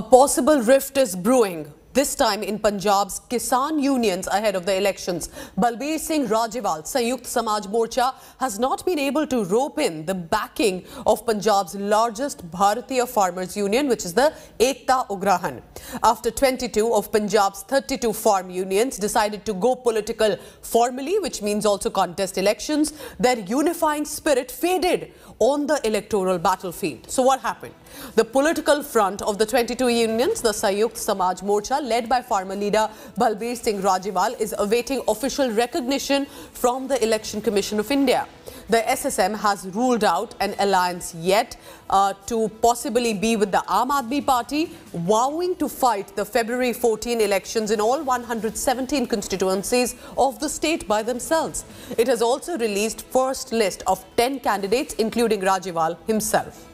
A possible rift is brewing, this time in Punjab's Kisan unions ahead of the elections. Balbir Singh Rajival, Sayukt Samaj Morcha, has not been able to rope in the backing of Punjab's largest Bharatiya Farmers Union, which is the Ekta Ugrahan after 22 of Punjab's 32 farm unions decided to go political formally, which means also contest elections, their unifying spirit faded on the electoral battlefield. So what happened? The political front of the 22 unions, the Sayukt Samaj Morcha, led by farmer leader Balbir Singh Rajival, is awaiting official recognition from the Election Commission of India. The SSM has ruled out an alliance yet uh, to possibly be with the Aam Aadmi Party, vowing to fight the February 14 elections in all 117 constituencies of the state by themselves. It has also released first list of 10 candidates including Rajival himself.